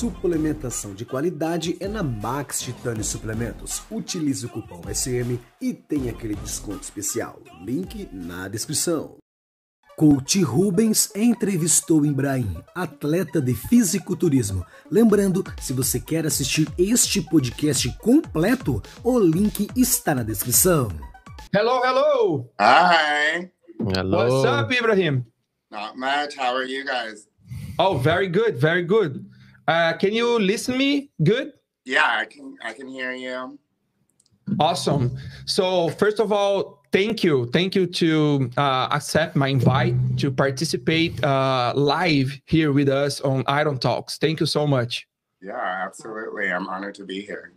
Suplementação de qualidade é na Max Titânio Suplementos. Utilize o cupom SM e tenha aquele desconto especial. Link na descrição. Coach Rubens entrevistou Ibrahim, atleta de fisiculturismo. Lembrando, se você quer assistir este podcast completo, o link está na descrição. Hello, hello. Hi. Hello. What's up, Ibrahim? Not much. How are you guys? Oh, very good, very good. Uh, can you listen me good? Yeah, I can. I can hear you. Awesome. So first of all, thank you, thank you to uh, accept my invite to participate uh, live here with us on Iron Talks. Thank you so much. Yeah, absolutely. I'm honored to be here.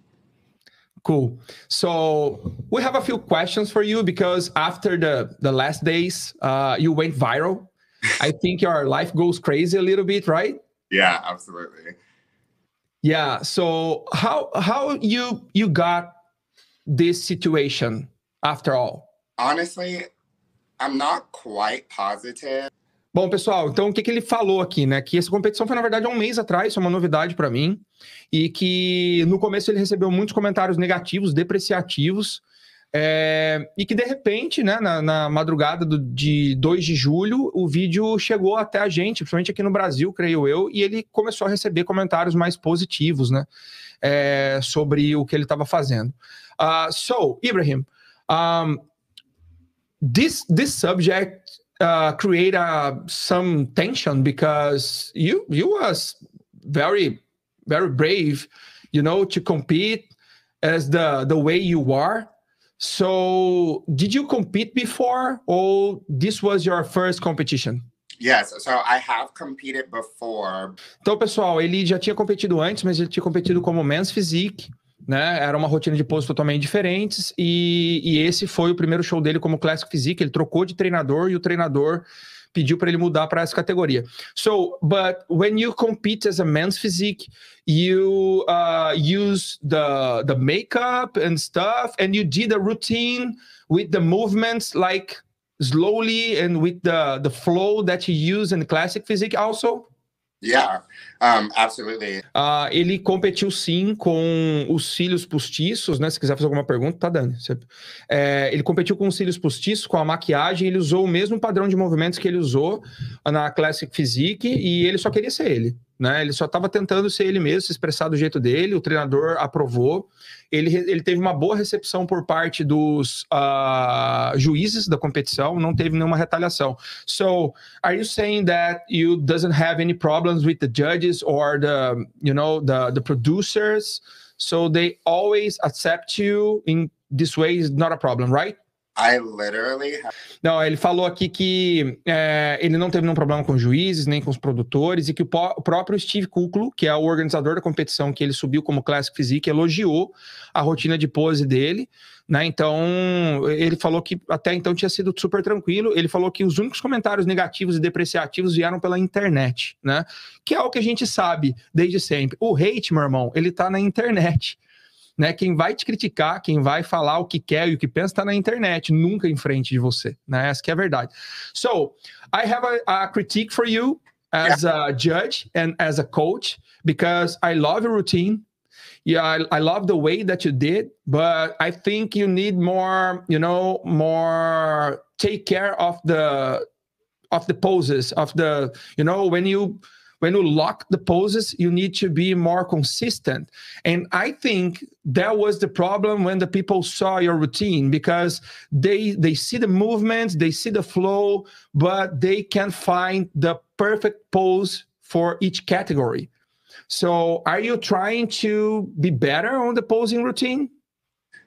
Cool. So we have a few questions for you because after the the last days, uh, you went viral. I think your life goes crazy a little bit, right? yeah, absolutely. Yeah. So how how you you got this situation after all? Honestly, I'm not quite positive. Bom, pessoal, então o que, que ele falou aqui, né? Que essa competição foi, na verdade, há um mês atrás, isso é uma novidade para mim. E que no começo ele recebeu muitos comentários negativos, depreciativos, é, e que de repente, né, na, na madrugada do, de 2 de julho, o vídeo chegou até a gente, principalmente aqui no Brasil, creio eu, e ele começou a receber comentários mais positivos, né, é, sobre o que ele estava fazendo. Uh, so, Ibrahim, um, this this subject uh, create some tension because you you was very very brave, you know, to compete as the the way you are. So, did you compete before, or this was your first competition? Yes, so I have competed before. Então, pessoal, ele já tinha competido antes, mas ele tinha competido como men's physique, né? Era uma rotina de poses totalmente diferentes e, e, esse foi o primeiro show dele como classic physique. Ele trocou de treinador e o treinador pediu para ele mudar para essa categoria. So, but when you compete as a men's physique, you uh, use the the makeup and stuff, and you did a routine with the movements like slowly and with the the flow that you use in classic physique also. Yeah, um, absolutely. Uh, ele competiu sim com os cílios postiços, né? Se quiser fazer alguma pergunta, tá dando. É, ele competiu com os cílios postiços, com a maquiagem, ele usou o mesmo padrão de movimentos que ele usou na Classic Physique e ele só queria ser ele. Né? Ele só estava tentando ser ele mesmo, se expressar do jeito dele. O treinador aprovou. Ele, ele teve uma boa recepção por parte dos uh, juízes da competição. Não teve nenhuma retaliação. So, are you saying that you doesn't have any problems with the judges or the, you know, the, the producers? So they always accept you in this way is not a problem, right? I literally have... Não, ele falou aqui que é, ele não teve nenhum problema com os juízes, nem com os produtores, e que o, o, próprio Steve Kuklo, que é o organizador da competição que ele subiu como Classic Physique, elogiou a rotina de pose dele, né? Então, ele falou que até então tinha sido super tranquilo. Ele falou que os únicos comentários negativos e depreciativos vieram pela internet, né? Que é o que a gente sabe desde sempre. O hate, meu irmão, ele tá na internet né? Quem vai te criticar, quem vai falar o que quer e o que pensa está na internet, nunca em frente de você, né? Essa que é a verdade. So, I have a, a critique for you as yeah. a judge and as a coach because I love your routine. yeah I, I, love the way that you did but i think you need more you know more take care of the of the poses of the you know when you when you lock the poses, you need to be more consistent. And I think that was the problem when the people saw your routine because they they see the movements, they see the flow, but they can't find the perfect pose for each category. So, are you trying to be better on the posing routine?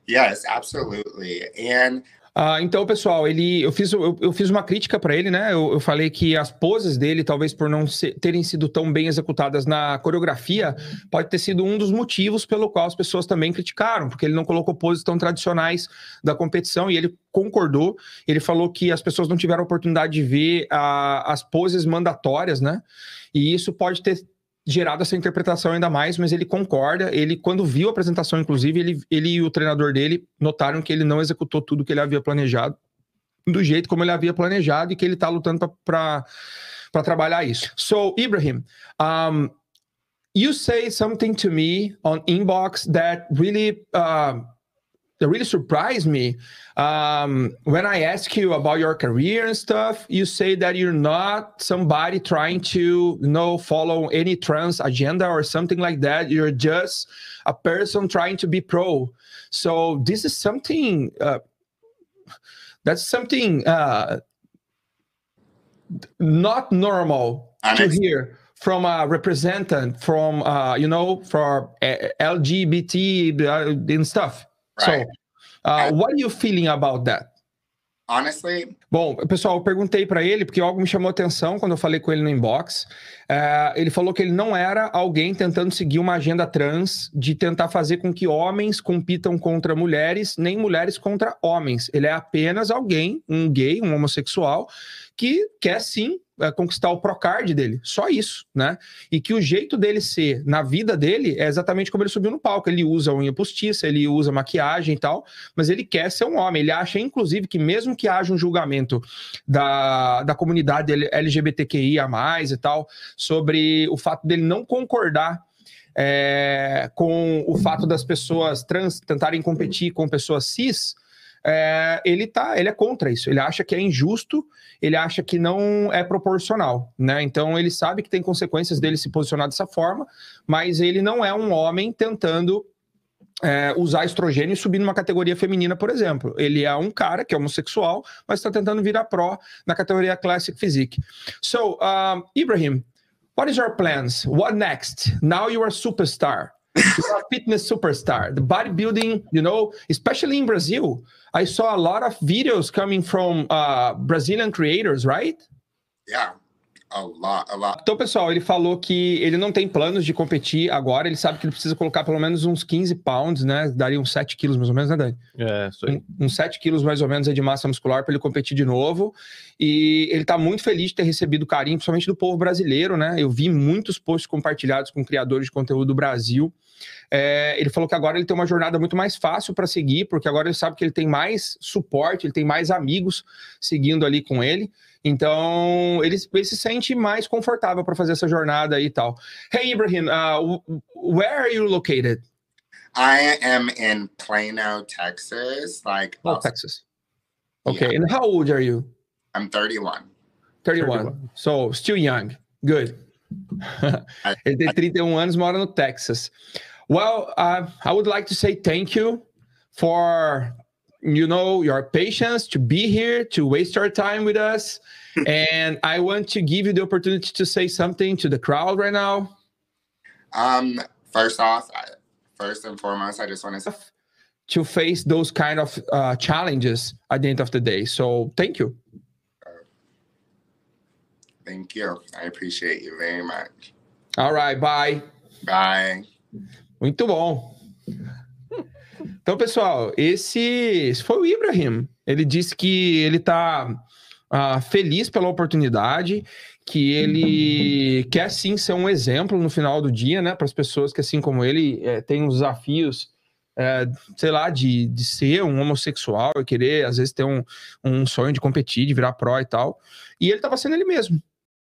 Yes, absolutely. And Ah, então, pessoal, ele, eu, fiz, eu, eu fiz uma crítica para ele, né? Eu, eu, falei que as poses dele, talvez por não ser, terem sido tão bem executadas na coreografia, pode ter sido um dos motivos pelo qual as pessoas também criticaram, porque ele não colocou poses tão tradicionais da competição e ele concordou. Ele falou que as pessoas não tiveram oportunidade de ver a, ah, as poses mandatórias, né? E isso pode ter gerado essa interpretação ainda mais, mas ele concorda. Ele, quando viu a apresentação, inclusive, ele, ele e o treinador dele notaram que ele não executou tudo que ele havia planejado, do jeito como ele havia planejado, e que ele está lutando para trabalhar isso. So, Ibrahim, um, you say something to me on inbox that really. Uh, that really surprised me. Um, when I ask you about your career and stuff, you say that you're not somebody trying to, you know, follow any trans agenda or something like that. You're just a person trying to be pro. So this is something. Uh, that's something uh, not normal to hear from a representative from uh, you know for uh, LGBT uh, and stuff. So, uh, what are you feeling about that? Honestly. Bom, pessoal, eu perguntei para ele porque algo me chamou atenção quando eu falei com ele no inbox. Uh, ele falou que ele não era alguém tentando seguir uma agenda trans de tentar fazer com que homens compitam contra mulheres, nem mulheres contra homens. Ele é apenas alguém, um gay, um homossexual, que quer sim é, conquistar o Procard dele, só isso, né? E que o jeito dele ser na vida dele é exatamente como ele subiu no palco. Ele usa unha postiça, ele usa maquiagem e tal, mas ele quer ser um homem. Ele acha, inclusive, que mesmo que haja um julgamento da, da comunidade LGBTQIA, e tal, sobre o fato dele não concordar é, com o fato das pessoas trans tentarem competir com pessoas cis, é, ele tá, ele é contra isso. Ele acha que é injusto, ele acha que não é proporcional, né? Então ele sabe que tem consequências dele se posicionar dessa forma, mas ele não é um homem tentando é, usar estrogênio e subir numa categoria feminina, por exemplo. Ele é um cara que é homossexual, mas está tentando virar pró na categoria Classic Physique. So, um, Ibrahim, what is your plans? What next? Now you are superstar fitness superstar, the bodybuilding, you know, especially in Brazil. I saw a lot of videos coming from uh, Brazilian creators, right? Yeah. A lot, a lot. Então, pessoal, ele falou que ele não tem planos de competir agora, ele sabe que ele precisa colocar pelo menos uns 15 pounds, né? Daria uns 7 quilos mais ou menos, né, Dani? É, isso aí. Um, uns 7 quilos mais ou menos é de massa muscular para ele competir de novo. E ele está muito feliz de ter recebido carinho, principalmente do povo brasileiro, né? Eu vi muitos posts compartilhados com criadores de conteúdo do Brasil é, ele falou que agora ele tem uma jornada muito mais fácil para seguir, porque agora ele sabe que ele tem mais suporte, ele tem mais amigos seguindo ali com ele. Então, ele, ele se sente mais confortável para fazer essa jornada e tal. Hey, Ibrahim, uh, where are you located? I am in Plano, Texas. Like, oh, Texas. Okay. Yeah. And how old are you? I'm 31. 31. 31. So, still young. Good. Ele tem 31 um anos, mora no Texas. Well, uh, I would like to say thank you for you know your patience to be here to waste your time with us and i want to give you the opportunity to say something to the crowd right now um first off first and foremost i just want to to face those kind of uh, challenges at the end of the day so thank you Thank you. I appreciate you very much. All right, bye. Bye. Muito bom. Então, pessoal, esse, esse foi o Ibrahim. Ele disse que ele está uh, ah, feliz pela oportunidade, que ele quer sim ser um exemplo no final do dia, né, para as pessoas que, assim como ele, é, têm os desafios é, sei lá, de, de ser um homossexual e querer, às vezes, ter um, um sonho de competir, de virar pró e tal. E ele estava sendo ele mesmo.